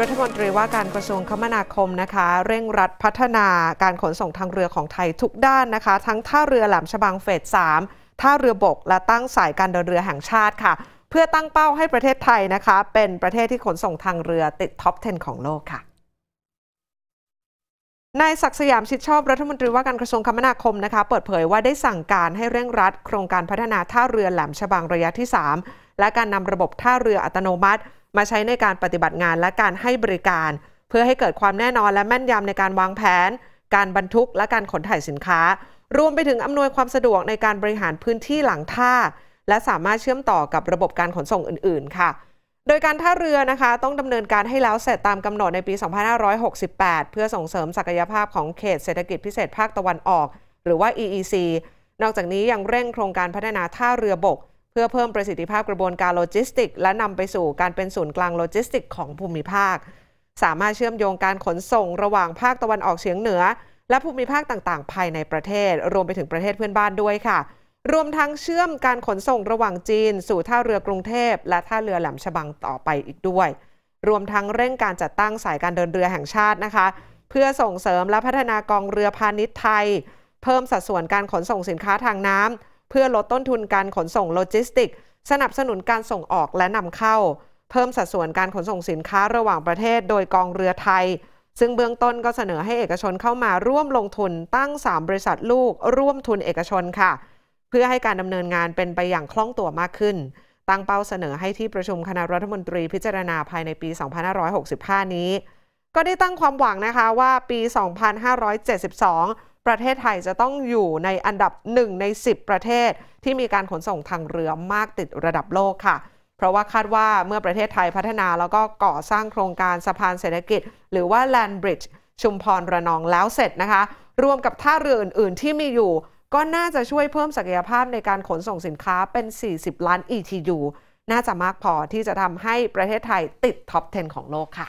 รัฐมนตรีว่าการกระทรวงคมนาคมนะคะ เร่งรัดพัฒนาการขนส่งทางเรือของไทยทุกด้านนะคะ ทั้งท่าเรือแหลมฉบังเฟส3ท่าเรือบกและตั้งสายการเดินเรือแห่งชาติค่ะ เพื่อตั้งเป้าให้ประเทศไทยนะคะเป็นประเทศที่ขนส่งทางเรือติดท็อป10ของโลกค่ะนายศักสยามชิดชอบรัฐมนตรีว่าการกระทรวงคมนาคมนะคะ เปิดเผยว่าได้สั่งการให้เร่งรัดโครงการพัฒนาท่าเรือแหลมฉบังระยะที่3และการนำระบบท่าเรืออัตโนมัติ มาใช้ในการปฏิบัติงานและการให้บริการ เพื่อให้เกิดความแน่นอนและแม่นยำในการวางแผน การบรรทุก และการขนถ่ายสินค้า รวมไปถึงอำนวยความสะดวกในการบริหารพื้นที่หลังท่า และสามารถเชื่อมต่อกับระบบการขนส่งอื่นๆค่ะ โดยการท่าเรือนะคะ ต้องดำเนินการให้แล้วเสร็จตามกำหนดในปี 2568 เพื่อส่งเสริมศักยภาพของเขตเศรษฐกิจพิเศษภาคตะวันออก หรือว่า EEC นอกจากนี้ยังเร่งโครงการพัฒนาท่าเรือบกเพื่อเพิ่มประสิทธิภาพกระบวนการโลจิสติก และนำไปสู่การเป็นศูนย์กลางโลจิสติก ของภูมิภาค สามารถเชื่อมโยงการขนส่งระหว่างภาคตะวันออกเฉียงเหนือ และภูมิภาคต่างๆภายในประเทศ รวมไปถึงประเทศเพื่อนบ้านด้วยค่ะ รวมทั้งเชื่อมการขนส่งระหว่างจีน สู่ท่าเรือกรุงเทพ และท่าเรือแหลมฉบังต่อไปอีกด้วย รวมทั้งเร่งการจัดตั้งสายการเดินเรือแห่งชาตินะคะ เพื่อส่งเสริมและพัฒนากองเรือพาณิชย์ไทย เพิ่มสัดส่วนการขนส่งสินค้าทางน้ำเพื่อลดต้นทุนการขนส่งโลจิสติก สนับสนุนการส่งออกและนำเข้า เพิ่มสัดส่วนการขนส่งสินค้าระหว่างประเทศโดยกองเรือไทย ซึ่งเบื้องต้นก็เสนอให้เอกชนเข้ามาร่วมลงทุนตั้ง 3 บริษัทลูกร่วมทุนเอกชนค่ะ เพื่อให้การดำเนินงานเป็นไปอย่างคล่องตัวมากขึ้น ตั้งเป้าเสนอให้ที่ประชุมคณะรัฐมนตรีพิจารณาภายในปี 2565 นี้ ก็ได้ตั้งความหวังนะคะว่าปี 2572ประเทศไทยจะต้องอยู่ในอันดับ 1 ใน 10 ประเทศ ที่มีการขนส่งทางเรือมากติดระดับโลกค่ะ เพราะว่าคาดว่าเมื่อประเทศไทยพัฒนาแล้วก็ก่อสร้างโครงการสะพานเศรษฐกิจ หรือว่า land bridge ชุมพรระนองแล้วเสร็จนะคะรวมกับท่าเรืออื่น ๆ ที่มีอยู่ก็น่าจะช่วยเพิ่มศักยภาพในการขนส่งสินค้าเป็น 40ล้าน ETU น่าจะมากพอที่จะทำให้ประเทศไทยติดท็อป10 ของโลกค่ะ